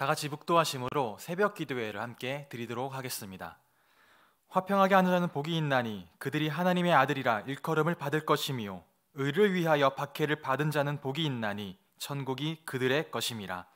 다 같이 북도하심으로 새벽 기도회를 함께 드리도록 하겠습니다. 화평하게 하는 자는 복이 있나니 그들이 하나님의 아들이라 일컬음을 받을 것이요 의를 위하여 박해를 받은 자는 복이 있나니 천국이 그들의 것임이라.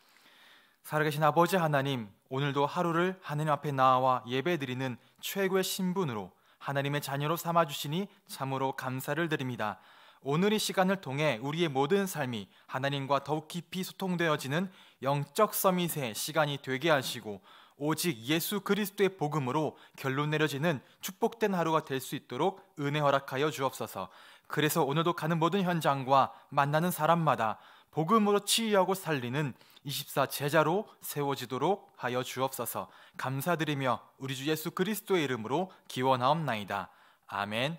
살아계신 아버지 하나님, 오늘도 하루를 하나님 앞에 나와 예배드리는 최고의 신분으로 하나님의 자녀로 삼아 주시니 참으로 감사를 드립니다. 오늘 이 시간을 통해 우리의 모든 삶이 하나님과 더욱 깊이 소통되어지는 영적 서밋의 시간이 되게 하시고 오직 예수 그리스도의 복음으로 결론 내려지는 축복된 하루가 될 수 있도록 은혜 허락하여 주옵소서. 그래서 오늘도 가는 모든 현장과 만나는 사람마다 복음으로 치유하고 살리는 24 제자로 세워지도록 하여 주옵소서. 감사드리며 우리 주 예수 그리스도의 이름으로 기원하옵나이다. 아멘.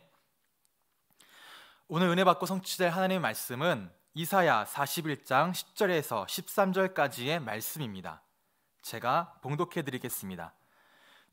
오늘 은혜 받고 성취될 하나님의 말씀은 이사야 41장 10절에서 13절까지의 말씀입니다. 제가 봉독해 드리겠습니다.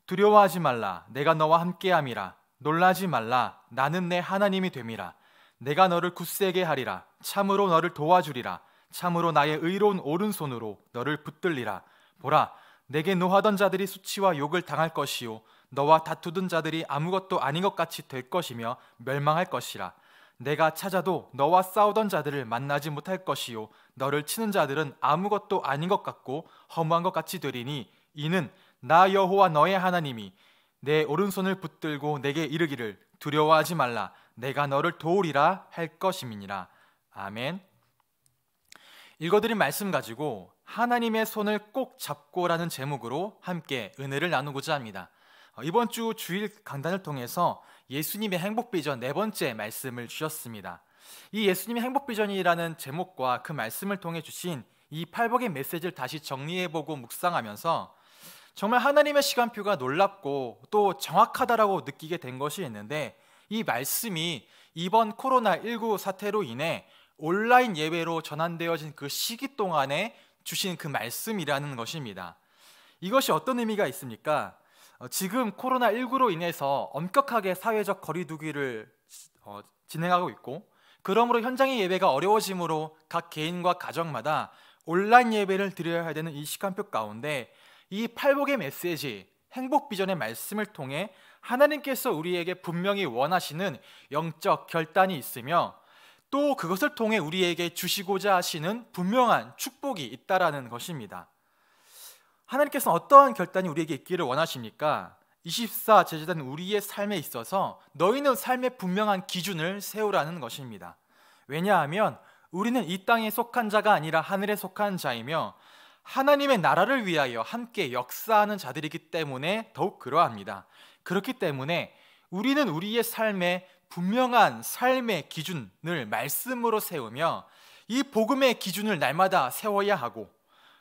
두려워하지 말라 내가 너와 함께함이라 놀라지 말라 나는 내 하나님이 됨이라 내가 너를 굳세게 하리라 참으로 너를 도와주리라 참으로 나의 의로운 오른손으로 너를 붙들리라 보라 내게 노하던 자들이 수치와 욕을 당할 것이요 너와 다투던 자들이 아무것도 아닌 것 같이 될 것이며 멸망할 것이라 내가 찾아도 너와 싸우던 자들을 만나지 못할 것이요 너를 치는 자들은 아무것도 아닌 것 같고 허무한 것 같이 되리니 이는 나 여호와 너의 하나님이 내 오른손을 붙들고 내게 이르기를 두려워하지 말라 내가 너를 도우리라 할 것임이니라 아멘 읽어드린 말씀 가지고 하나님의 손을 꼭 잡고라는 제목으로 함께 은혜를 나누고자 합니다 어, 이번 주 주일 강단을 통해서 예수님의 행복 비전 네 번째 말씀을 주셨습니다. 이 예수님의 행복 비전이라는 제목과 그 말씀을 통해 주신 이 팔복의 메시지를 다시 정리해보고 묵상하면서 정말 하나님의 시간표가 놀랍고 또 정확하다라고 느끼게 된 것이 있는데 이 말씀이 이번 코로나19 사태로 인해 온라인 예배로 전환되어진 그 시기 동안에 주신 그 말씀이라는 것입니다. 이것이 어떤 의미가 있습니까? 어, 지금 코로나19로 인해서 엄격하게 사회적 거리두기를 어, 진행하고 있고 그러므로 현장의 예배가 어려워지므로 각 개인과 가정마다 온라인 예배를 드려야 되는 이 시간표 가운데 이 팔복의 메시지, 행복 비전의 말씀을 통해 하나님께서 우리에게 분명히 원하시는 영적 결단이 있으며 또 그것을 통해 우리에게 주시고자 하시는 분명한 축복이 있다라는 것입니다. 하나님께서는 어떠한 결단이 우리에게 있기를 원하십니까? 24제자단 우리의 삶에 있어서 너희는 삶의 분명한 기준을 세우라는 것입니다. 왜냐하면 우리는 이 땅에 속한 자가 아니라 하늘에 속한 자이며 하나님의 나라를 위하여 함께 역사하는 자들이기 때문에 더욱 그러합니다. 그렇기 때문에 우리는 우리의 삶에 분명한 삶의 기준을 말씀으로 세우며 이 복음의 기준을 날마다 세워야 하고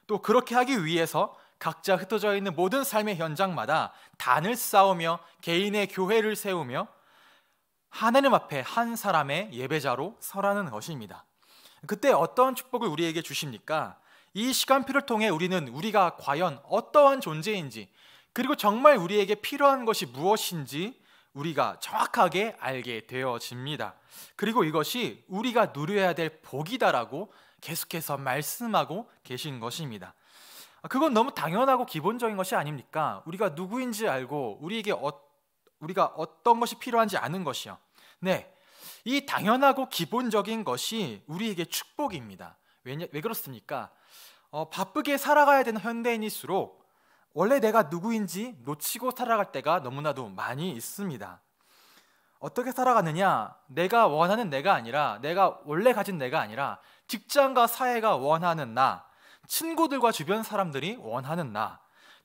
또 그렇게 하기 위해서 각자 흩어져 있는 모든 삶의 현장마다 단을 쌓으며 개인의 교회를 세우며 하나님 앞에 한 사람의 예배자로 서라는 것입니다. 그때 어떠 축복을 우리에게 주십니까? 이 시간표를 통해 우리는 우리가 과연 어떠한 존재인지 그리고 정말 우리에게 필요한 것이 무엇인지 우리가 정확하게 알게 되어집니다. 그리고 이것이 우리가 누려야 될 복이다라고 계속해서 말씀하고 계신 것입니다. 아, 그건 너무 당연하고 기본적인 것이 아닙니까? 우리가 누구인지 알고 우리에게 어, 우리가 어떤 것이 필요한지 아는 것이요. 네. 이 당연하고 기본적인 것이 우리에게 축복입니다. 왜냐, 왜 그렇습니까? 어, 바쁘게 살아가야 되는 현대인일수록 원래 내가 누구인지 놓치고 살아갈 때가 너무나도 많이 있습니다. 어떻게 살아가느냐? 내가 원하는 내가 아니라 내가 원래 가진 내가 아니라 직장과 사회가 원하는 나, 친구들과 주변 사람들이 원하는 나,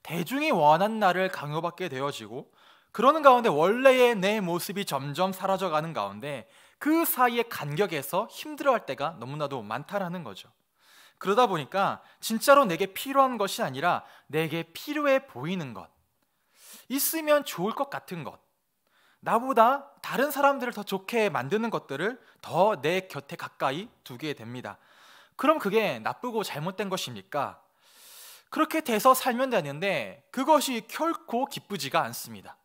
대중이 원한 나를 강요받게 되어지고 그러는 가운데 원래의 내 모습이 점점 사라져가는 가운데 그 사이의 간격에서 힘들어할 때가 너무나도 많다라는 거죠. 그러다 보니까 진짜로 내게 필요한 것이 아니라 내게 필요해 보이는 것, 있으면 좋을 것 같은 것, 나보다 다른 사람들을 더 좋게 만드는 것들을 더 내 곁에 가까이 두게 됩니다. 그럼 그게 나쁘고 잘못된 것입니까? 그렇게 돼서 살면 되는데 그것이 결코 기쁘지가 않습니다.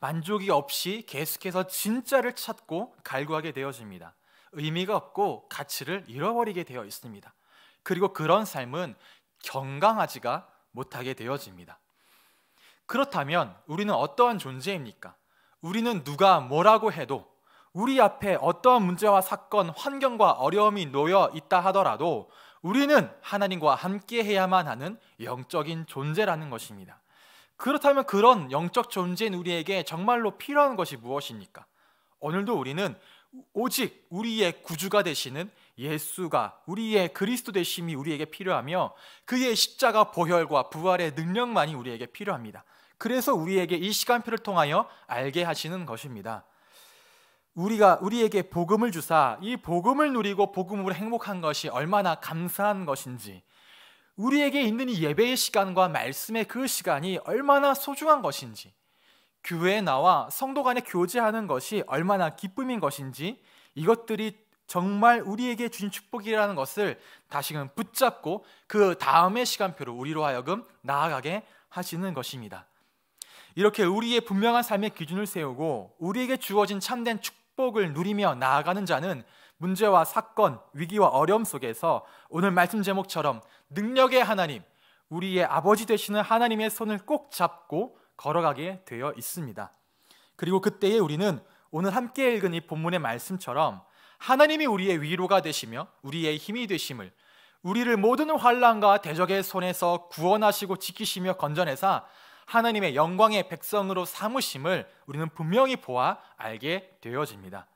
만족이 없이 계속해서 진짜를 찾고 갈구하게 되어집니다. 의미가 없고 가치를 잃어버리게 되어 있습니다. 그리고 그런 삶은 건강하지가 못하게 되어집니다. 그렇다면 우리는 어떠한 존재입니까? 우리는 누가 뭐라고 해도 우리 앞에 어떠한 문제와 사건, 환경과 어려움이 놓여 있다 하더라도 우리는 하나님과 함께 해야만 하는 영적인 존재라는 것입니다. 그렇다면 그런 영적 존재인 우리에게 정말로 필요한 것이 무엇입니까? 오늘도 우리는 오직 우리의 구주가 되시는 예수가 우리의 그리스도 되심이 우리에게 필요하며 그의 십자가 보혈과 부활의 능력만이 우리에게 필요합니다. 그래서 우리에게 이 시간표를 통하여 알게 하시는 것입니다. 우리가 우리에게 복음을 주사 이 복음을 누리고 복음으로 행복한 것이 얼마나 감사한 것인지 우리에게 있는 이 예배의 시간과 말씀의 그 시간이 얼마나 소중한 것인지 교회에 나와 성도 간에 교제하는 것이 얼마나 기쁨인 것인지 이것들이 정말 우리에게 주신 축복이라는 것을 다시금 붙잡고 그 다음의 시간표로 우리로 하여금 나아가게 하시는 것입니다. 이렇게 우리의 분명한 삶의 기준을 세우고 우리에게 주어진 참된 축복 축복을 누리며 나아가는 자는 문제와 사건, 위기와 어려움 속에서 오늘 말씀 제목처럼 능력의 하나님, 우리의 아버지 되시는 하나님의 손을 꼭 잡고 걸어가게 되어 있습니다. 그리고 그때에 우리는 오늘 함께 읽은 이 본문의 말씀처럼 하나님이 우리의 위로가 되시며 우리의 힘이 되심을 우리를 모든 환란과 대적의 손에서 구원하시고 지키시며 건져내사 하나님의 영광의 백성으로 삼으심을 우리는 분명히 보아 알게 되어집니다.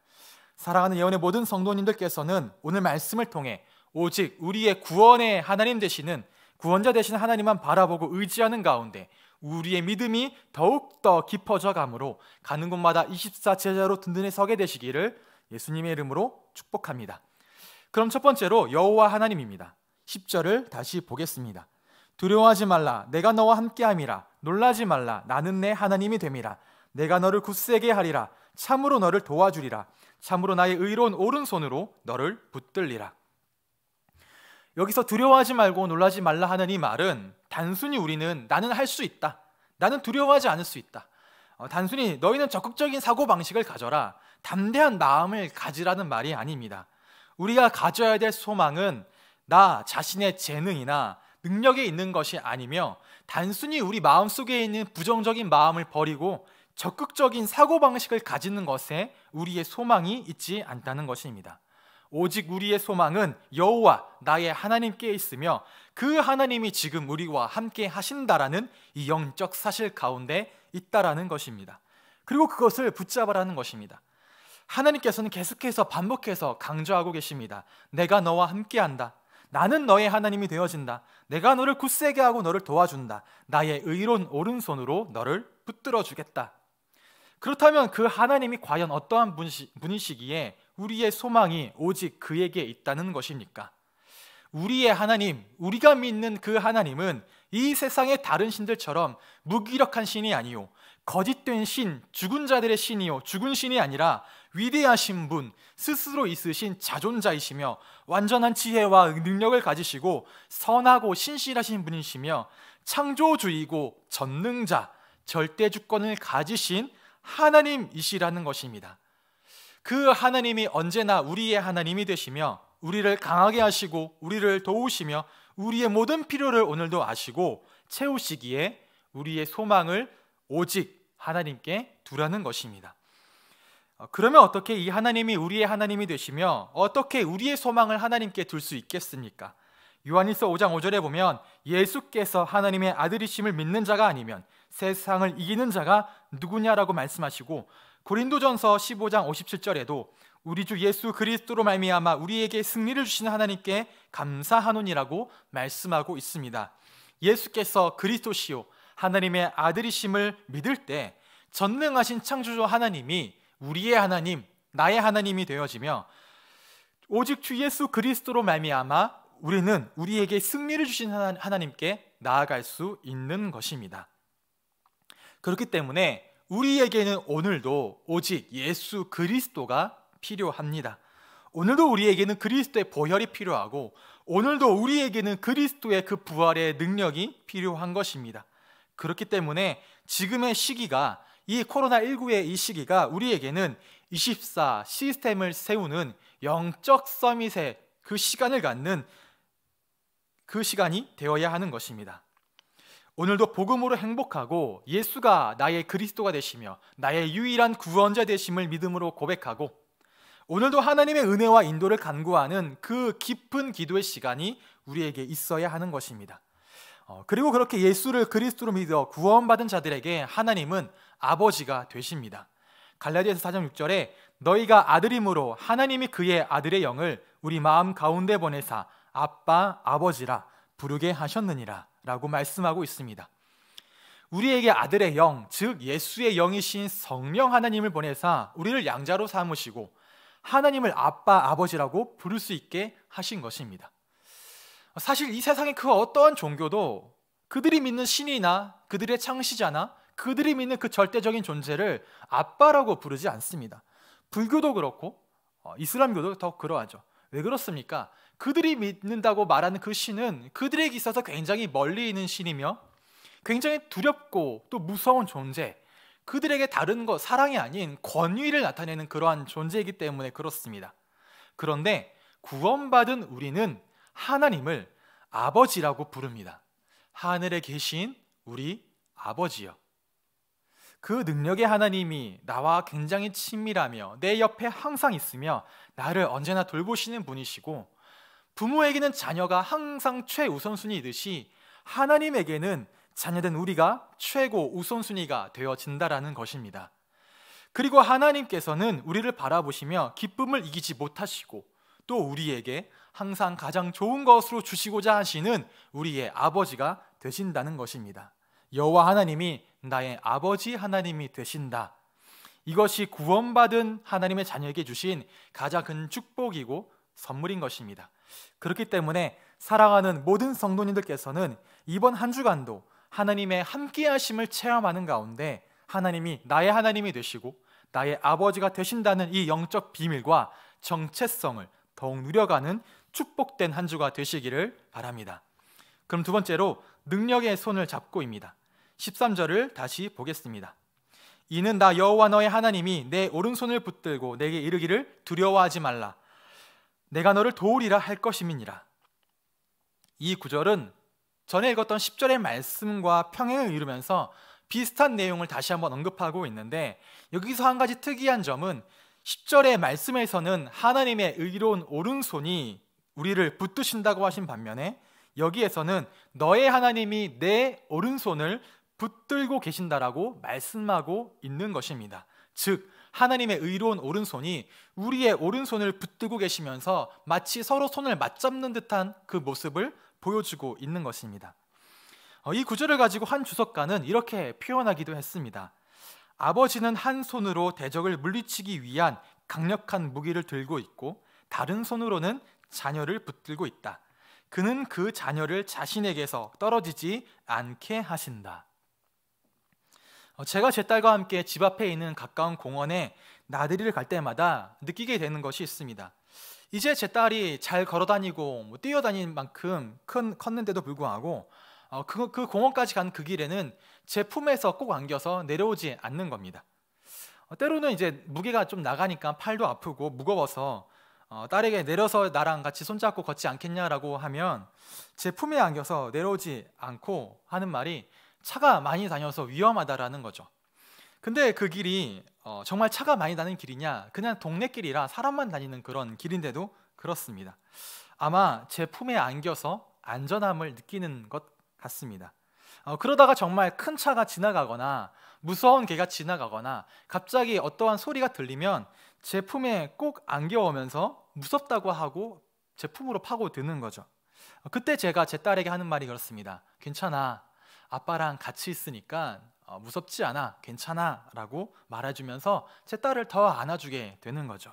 사랑하는 예언의 모든 성도님들께서는 오늘 말씀을 통해 오직 우리의 구원의 하나님 되시는 구원자 되신 하나님만 바라보고 의지하는 가운데 우리의 믿음이 더욱더 깊어져 가므로 가는 곳마다 24제자로 든든히 서게 되시기를 예수님의 이름으로 축복합니다. 그럼 첫 번째로 여호와 하나님입니다. 10절을 다시 보겠습니다. 두려워하지 말라. 내가 너와 함께함이라. 놀라지 말라. 나는 내 하나님이 됨이라. 내가 너를 굳세게 하리라. 참으로 너를 도와주리라. 참으로 나의 의로운 오른손으로 너를 붙들리라. 여기서 두려워하지 말고 놀라지 말라 하는 이 말은 단순히 우리는 나는 할 수 있다. 나는 두려워하지 않을 수 있다. 어, 단순히 너희는 적극적인 사고방식을 가져라. 담대한 마음을 가지라는 말이 아닙니다. 우리가 가져야 될 소망은 나 자신의 재능이나 능력이 있는 것이 아니며 단순히 우리 마음 속에 있는 부정적인 마음을 버리고 적극적인 사고방식을 가지는 것에 우리의 소망이 있지 않다는 것입니다. 오직 우리의 소망은 여호와 나의 하나님께 있으며 그 하나님이 지금 우리와 함께 하신다라는 이 영적 사실 가운데 있다라는 것입니다. 그리고 그것을 붙잡으라는 것입니다. 하나님께서는 계속해서 반복해서 강조하고 계십니다. 내가 너와 함께한다. 나는 너의 하나님이 되어준다. 내가 너를 굳세게 하고 너를 도와준다. 나의 의로운 오른손으로 너를 붙들어 주겠다. 그렇다면 그 하나님이 과연 어떠한 분이시기에 우리의 소망이 오직 그에게 있다는 것입니까? 우리의 하나님, 우리가 믿는 그 하나님은 이 세상의 다른 신들처럼 무기력한 신이 아니요 거짓된 신, 죽은 자들의 신이요 죽은 신이 아니라 위대하신 분, 스스로 있으신 자존자이시며 완전한 지혜와 능력을 가지시고 선하고 신실하신 분이시며 창조주이고 전능자, 절대 주권을 가지신 하나님이시라는 것입니다. 그 하나님이 언제나 우리의 하나님이 되시며 우리를 강하게 하시고 우리를 도우시며 우리의 모든 필요를 오늘도 아시고 채우시기에 우리의 소망을 오직 하나님께 두라는 것입니다. 어, 그러면 어떻게 이 하나님이 우리의 하나님이 되시며 어떻게 우리의 소망을 하나님께 둘 수 있겠습니까? 요한일서 5장 5절에 보면 예수께서 하나님의 아들이심을 믿는 자가 아니면 세상을 이기는 자가 누구냐라고 말씀하시고 고린도전서 15장 57절에도 우리 주 예수 그리스도로 말미암아 우리에게 승리를 주신 하나님께 감사하노니라고 말씀하고 있습니다. 예수께서 그리스도시요 하나님의 아들이심을 믿을 때 전능하신 창조주 하나님이 우리의 하나님, 나의 하나님이 되어지며 오직 주 예수 그리스도로 말미암아 우리는 우리에게 승리를 주신 하나님께 나아갈 수 있는 것입니다. 그렇기 때문에 우리에게는 오늘도 오직 예수 그리스도가 필요합니다. 오늘도 우리에게는 그리스도의 보혈이 필요하고 오늘도 우리에게는 그리스도의 그 부활의 능력이 필요한 것입니다. 그렇기 때문에 지금의 시기가 이 코로나19의 이 시기가 우리에게는 24 시스템을 세우는 영적 서밋의 그 시간을 갖는 그 시간이 되어야 하는 것입니다. 오늘도 복음으로 행복하고 예수가 나의 그리스도가 되시며 나의 유일한 구원자 되심을 믿음으로 고백하고 오늘도 하나님의 은혜와 인도를 간구하는 그 깊은 기도의 시간이 우리에게 있어야 하는 것입니다. 어, 그리고 그렇게 예수를 그리스도로 믿어 구원받은 자들에게 하나님은 아버지가 되십니다. 갈라디아서 4장 6절에 너희가 아들임으로 하나님이 그의 아들의 영을 우리 마음 가운데 보내사 아빠 아버지라 부르게 하셨느니라라고 말씀하고 있습니다. 우리에게 아들의 영, 즉 예수의 영이신 성령 하나님을 보내사 우리를 양자로 삼으시고 하나님을 아빠 아버지라고 부를 수 있게 하신 것입니다. 사실 이세상에그 어떠한 종교도 그들이 믿는 신이나 그들의 창시자나 그들이 믿는 그 절대적인 존재를 아빠라고 부르지 않습니다. 불교도 그렇고 어, 이슬람교도 더 그러하죠. 왜 그렇습니까? 그들이 믿는다고 말하는 그 신은 그들에게 있어서 굉장히 멀리 있는 신이며 굉장히 두렵고 또 무서운 존재. 그들에게 다른 것, 사랑이 아닌 권위를 나타내는 그러한 존재이기 때문에 그렇습니다. 그런데 구원받은 우리는 하나님을 아버지라고 부릅니다. 하늘에 계신 우리 아버지요. 그 능력의 하나님이 나와 굉장히 친밀하며 내 옆에 항상 있으며 나를 언제나 돌보시는 분이시고 부모에게는 자녀가 항상 최우선순위이듯이 하나님에게는 자녀된 우리가 최고 우선순위가 되어진다라는 것입니다. 그리고 하나님께서는 우리를 바라보시며 기쁨을 이기지 못하시고 또 우리에게 항상 가장 좋은 것으로 주시고자 하시는 우리의 아버지가 되신다는 것입니다. 여호와 하나님이 나의 아버지 하나님이 되신다. 이것이 구원받은 하나님의 자녀에게 주신 가장 큰 축복이고 선물인 것입니다. 그렇기 때문에 사랑하는 모든 성도님들께서는 이번 한 주간도 하나님의 함께하심을 체험하는 가운데 하나님이 나의 하나님이 되시고 나의 아버지가 되신다는 이 영적 비밀과 정체성을 더욱 누려가는 축복된 한 주가 되시기를 바랍니다. 그럼 두 번째로 능력의 손을 잡고입니다. 13절을 다시 보겠습니다. 이는 나 여호와 너의 하나님이 내 오른손을 붙들고 내게 이르기를 두려워하지 말라. 내가 너를 도우리라 할 것임이니라. 이 구절은 전에 읽었던 10절의 말씀과 평행을 이루면서 비슷한 내용을 다시 한번 언급하고 있는데 여기서 한 가지 특이한 점은 10절의 말씀에서는 하나님의 의로운 오른손이 우리를 붙드신다고 하신 반면에 여기에서는 너의 하나님이 내 오른손을 붙들고 계신다라고 말씀하고 있는 것입니다. 즉 하나님의 의로운 오른손이 우리의 오른손을 붙들고 계시면서 마치 서로 손을 맞잡는 듯한 그 모습을 보여주고 있는 것입니다. 어, 이 구절을 가지고 한 주석가는 이렇게 표현하기도 했습니다. 아버지는 한 손으로 대적을 물리치기 위한 강력한 무기를 들고 있고 다른 손으로는 자녀를 붙들고 있다. 그는 그 자녀를 자신에게서 떨어지지 않게 하신다. 어, 제가 제 딸과 함께 집 앞에 있는 가까운 공원에 나들이를 갈 때마다 느끼게 되는 것이 있습니다. 이제 제 딸이 잘 걸어다니고 뭐 뛰어다닌 만큼 큰, 컸는데도 불구하고 어, 그, 그 공원까지 간 그 길에는 제 품에서 꼭 안겨서 내려오지 않는 겁니다. 어, 때로는 이제 무게가 좀 나가니까 팔도 아프고 무거워서 어, 딸에게 내려서 나랑 같이 손잡고 걷지 않겠냐라고 하면 제 품에 안겨서 내려오지 않고 하는 말이 차가 많이 다녀서 위험하다라는 거죠. 근데 그 길이 어, 정말 차가 많이 다니는 길이냐? 그냥 동네 길이라 사람만 다니는 그런 길인데도 그렇습니다. 아마 제 품에 안겨서 안전함을 느끼는 것 같습니다. 어, 그러다가 정말 큰 차가 지나가거나 무서운 개가 지나가거나 갑자기 어떠한 소리가 들리면 제 품에 꼭 안겨오면서 무섭다고 하고 제품으로 파고드는 거죠. 그때 제가 제 딸에게 하는 말이 그렇습니다. 괜찮아. 아빠랑 같이 있으니까 어, 무섭지 않아. 괜찮아. 라고 말해주면서 제 딸을 더 안아주게 되는 거죠.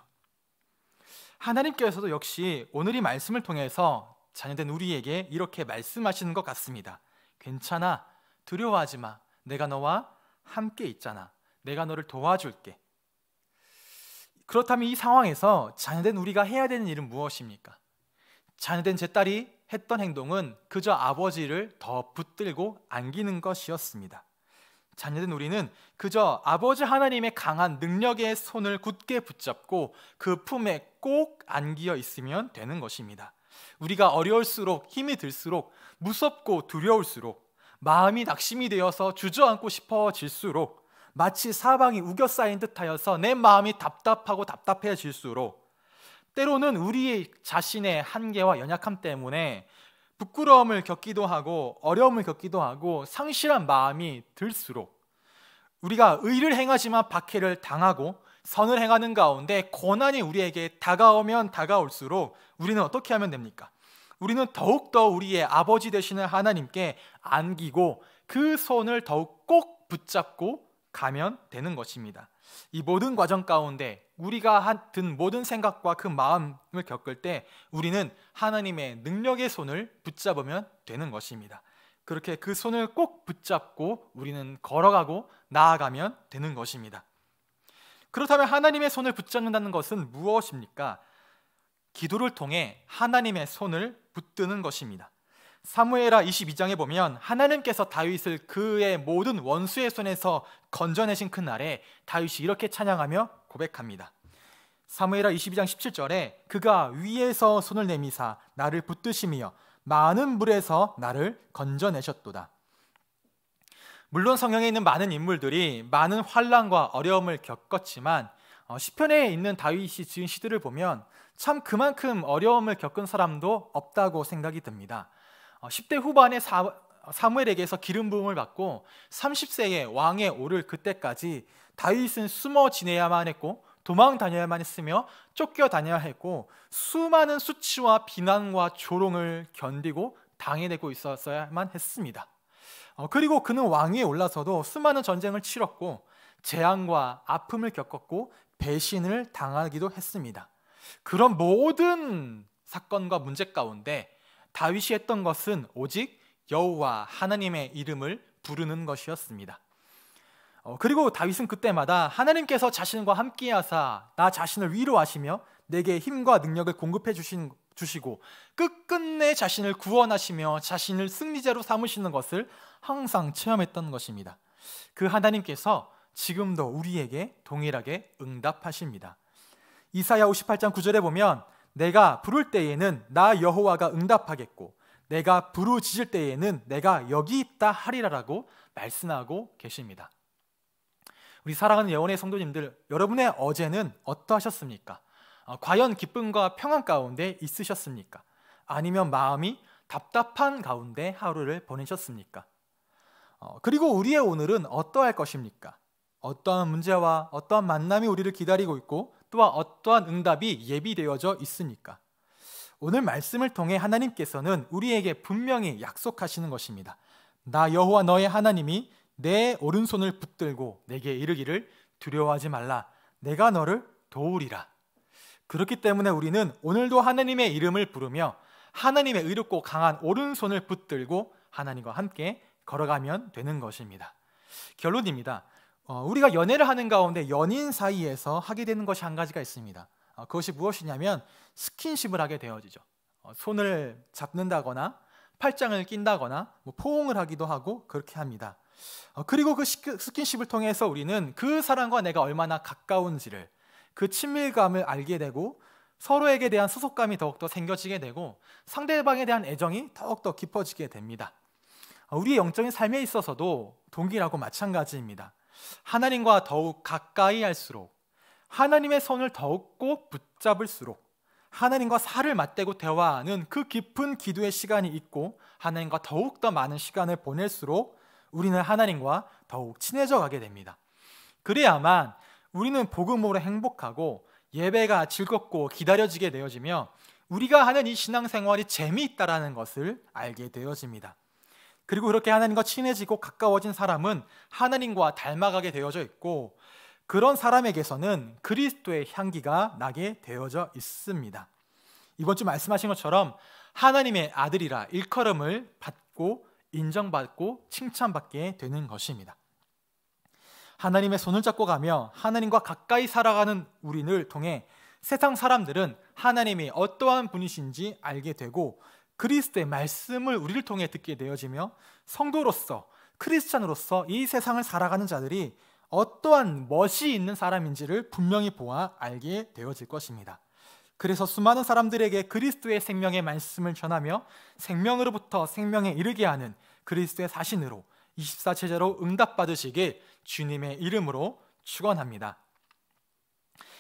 하나님께서도 역시 오늘 이 말씀을 통해서 자녀된 우리에게 이렇게 말씀하시는 것 같습니다. 괜찮아. 두려워하지 마. 내가 너와 함께 있잖아. 내가 너를 도와줄게. 그렇다면 이 상황에서 자녀된 우리가 해야 되는 일은 무엇입니까? 자녀된 제 딸이 했던 행동은 그저 아버지를 더 붙들고 안기는 것이었습니다. 자녀된 우리는 그저 아버지 하나님의 강한 능력의 손을 굳게 붙잡고 그 품에 꼭 안기어 있으면 되는 것입니다. 우리가 어려울수록 힘이 들수록 무섭고 두려울수록 마음이 낙심이 되어서 주저앉고 싶어질수록 마치 사방이 우겨쌓인 듯하여서 내 마음이 답답하고 답답해질수록 때로는 우리 자신의 한계와 연약함 때문에 부끄러움을 겪기도 하고 어려움을 겪기도 하고 상실한 마음이 들수록 우리가 의를 행하지만 박해를 당하고 선을 행하는 가운데 고난이 우리에게 다가오면 다가올수록 우리는 어떻게 하면 됩니까? 우리는 더욱더 우리의 아버지 되시는 하나님께 안기고 그 손을 더욱 꼭 붙잡고 가면 되는 것입니다. 이 모든 과정 가운데 우리가 든 모든 생각과 그 마음을 겪을 때 우리는 하나님의 능력의 손을 붙잡으면 되는 것입니다. 그렇게 그 손을 꼭 붙잡고 우리는 걸어가고 나아가면 되는 것입니다. 그렇다면 하나님의 손을 붙잡는다는 것은 무엇입니까? 기도를 통해 하나님의 손을 붙드는 것입니다. 사무엘하 22장에 보면 하나님께서 다윗을 그의 모든 원수의 손에서 건져내신 그날에 다윗이 이렇게 찬양하며 고백합니다. 사무엘하 22장 17절에 그가 위에서 손을 내미사 나를 붙드시며 많은 물에서 나를 건져내셨도다. 물론 성경에 있는 많은 인물들이 많은 환란과 어려움을 겪었지만 어, 시편에 있는 다윗이 지은 시들을 보면 참 그만큼 어려움을 겪은 사람도 없다고 생각이 듭니다. 10대 어, 후반에 사, 사무엘에게서 기름 부음을 받고 30세에 왕에 오를 그때까지 다윗은 숨어 지내야만 했고 도망 다녀야만 했으며 쫓겨 다녀야 했고 수많은 수치와 비난과 조롱을 견디고 당해내고 있었어야만 했습니다. 어, 그리고 그는 왕위에 올라서도 수많은 전쟁을 치렀고 재앙과 아픔을 겪었고 배신을 당하기도 했습니다. 그런 모든 사건과 문제 가운데 다윗이 했던 것은 오직 여호와 하나님의 이름을 부르는 것이었습니다. 어, 그리고 다윗은 그때마다 하나님께서 자신과 함께하사 나 자신을 위로하시며 내게 힘과 능력을 공급해 주신, 주시고 끝끝내 자신을 구원하시며 자신을 승리자로 삼으시는 것을 항상 체험했던 것입니다. 그 하나님께서 지금도 우리에게 동일하게 응답하십니다. 이사야 58장 9절에 보면 내가 부를 때에는 나 여호와가 응답하겠고 내가 부르짖을 때에는 내가 여기 있다 하리라라고 말씀하고 계십니다. 우리 사랑하는 예원의 성도님들, 여러분의 어제는 어떠하셨습니까? 어, 과연 기쁨과 평안 가운데 있으셨습니까? 아니면 마음이 답답한 가운데 하루를 보내셨습니까? 어, 그리고 우리의 오늘은 어떠할 것입니까? 어떠한 문제와 어떠한 만남이 우리를 기다리고 있고 또한 어떠한 응답이 예비되어져 있으니까. 오늘 말씀을 통해 하나님께서는 우리에게 분명히 약속하시는 것입니다. 나 여호와 너의 하나님이 내 오른손을 붙들고 내게 이르기를 두려워하지 말라. 내가 너를 도우리라. 그렇기 때문에 우리는 오늘도 하나님의 이름을 부르며 하나님의 의롭고 강한 오른손을 붙들고 하나님과 함께 걸어가면 되는 것입니다. 결론입니다. 어, 우리가 연애를 하는 가운데 연인 사이에서 하게 되는 것이 한 가지가 있습니다. 어, 그것이 무엇이냐면 스킨십을 하게 되어지죠. 어, 손을 잡는다거나 팔짱을 낀다거나 뭐 포옹을 하기도 하고 그렇게 합니다. 그리고 그 스킨십을 통해서 우리는 그 사람과 내가 얼마나 가까운지를 그 친밀감을 알게 되고 서로에게 대한 소속감이 더욱더 생겨지게 되고 상대방에 대한 애정이 더욱더 깊어지게 됩니다. 우리의 영적인 삶에 있어서도 동기라고 마찬가지입니다. 하나님과 더욱 가까이 할수록 하나님의 손을 더욱 꼭 붙잡을수록 하나님과 살을 맞대고 대화하는 그 깊은 기도의 시간이 있고 하나님과 더욱 더 많은 시간을 보낼수록 우리는 하나님과 더욱 친해져 가게 됩니다. 그래야만 우리는 복음으로 행복하고 예배가 즐겁고 기다려지게 되어지며 우리가 하는 이 신앙생활이 재미있다라는 것을 알게 되어집니다. 그리고 그렇게 하나님과 친해지고 가까워진 사람은 하나님과 닮아가게 되어져 있고 그런 사람에게서는 그리스도의 향기가 나게 되어져 있습니다. 이번 주 말씀하신 것처럼 하나님의 아들이라 일컬음을 받고 인정받고 칭찬받게 되는 것입니다. 하나님의 손을 잡고 가며 하나님과 가까이 살아가는 우리를 통해 세상 사람들은 하나님이 어떠한 분이신지 알게 되고 그리스도의 말씀을 우리를 통해 듣게 되어지며 성도로서 크리스찬으로서 이 세상을 살아가는 자들이 어떠한 멋이 있는 사람인지를 분명히 보아 알게 되어질 것입니다. 그래서 수많은 사람들에게 그리스도의 생명의 말씀을 전하며 생명으로부터 생명에 이르게 하는 그리스도의 사신으로 24체제로 응답받으시길 주님의 이름으로 축원합니다.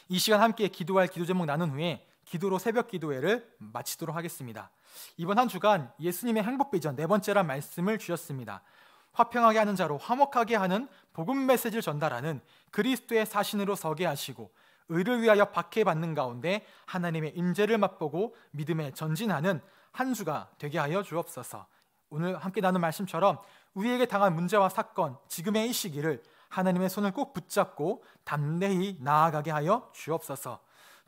이 시간 함께 기도할 기도 제목 나눈 후에 기도로 새벽 기도회를 마치도록 하겠습니다. 이번 한 주간 예수님의 행복 비전 네 번째란 말씀을 주셨습니다. 화평하게 하는 자로 화목하게 하는 복음 메시지를 전달하는 그리스도의 사신으로 서게 하시고 의를 위하여 박해받는 가운데 하나님의 임재를 맛보고 믿음에 전진하는 한 주가 되게 하여 주옵소서. 오늘 함께 나눈 말씀처럼 우리에게 당한 문제와 사건, 지금의 이 시기를 하나님의 손을 꼭 붙잡고 담대히 나아가게 하여 주옵소서.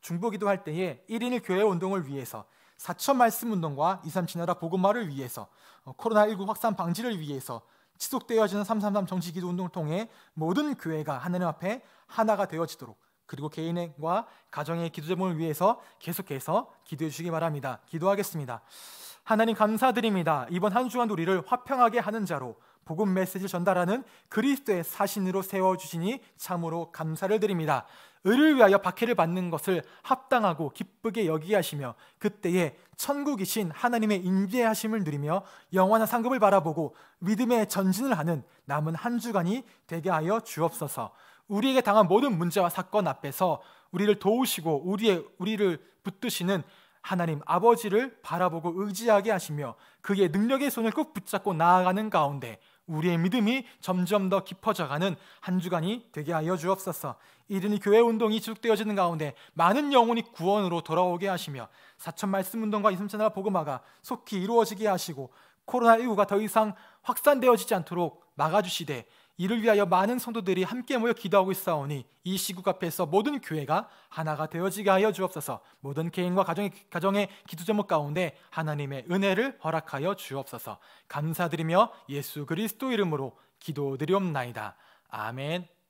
중보기도 할 때에 1인일 교회 운동을 위해서 사천 말씀 운동과 237나라 보음화를 위해서 어, 코로나19 확산 방지를 위해서 지속되어지는 333 정치기도 운동을 통해 모든 교회가 하나님 앞에 하나가 되어지도록 그리고 개인과 가정의 기도 제목을 위해서 계속해서 기도해 주시기 바랍니다. 기도하겠습니다. 하나님 감사드립니다. 이번 한 주간 우리를 화평하게 하는 자로 복음 메시지를 전달하는 그리스도의 사신으로 세워 주시니 참으로 감사를 드립니다. 을을 위하여 박해를 받는 것을 합당하고 기쁘게 여기게 하시며 그때에 천국이신 하나님의 인재하심을 누리며 영원한 상급을 바라보고 믿음의 전진을 하는 남은 한 주간이 되게 하여 주옵소서. 우리에게 당한 모든 문제와 사건 앞에서 우리를 도우시고 우리의 우리를 붙드시는 하나님 아버지를 바라보고 의지하게 하시며 그의 능력의 손을 꼭 붙잡고 나아가는 가운데 우리의 믿음이 점점 더 깊어져가는 한 주간이 되게 하여 주옵소서. 이른 교회 운동이 지속되어지는 가운데 많은 영혼이 구원으로 돌아오게 하시며 사천 말씀 운동과 이삼천하 복음화가 속히 이루어지게 하시고 코로나19가 더 이상 확산되어지지 않도록 막아주시되 이를 위하여 많은 성도들이 함께 모여 기도하고 있사오니 이 시국 앞에서 모든 교회가 하나가 되어지게 하여 주옵소서. 모든 개인과 가정의, 가정의 기도 제목 가운데 하나님의 은혜를 허락하여 주옵소서. 감사드리며 예수 그리스도 이름으로 기도드리옵나이다. 아멘.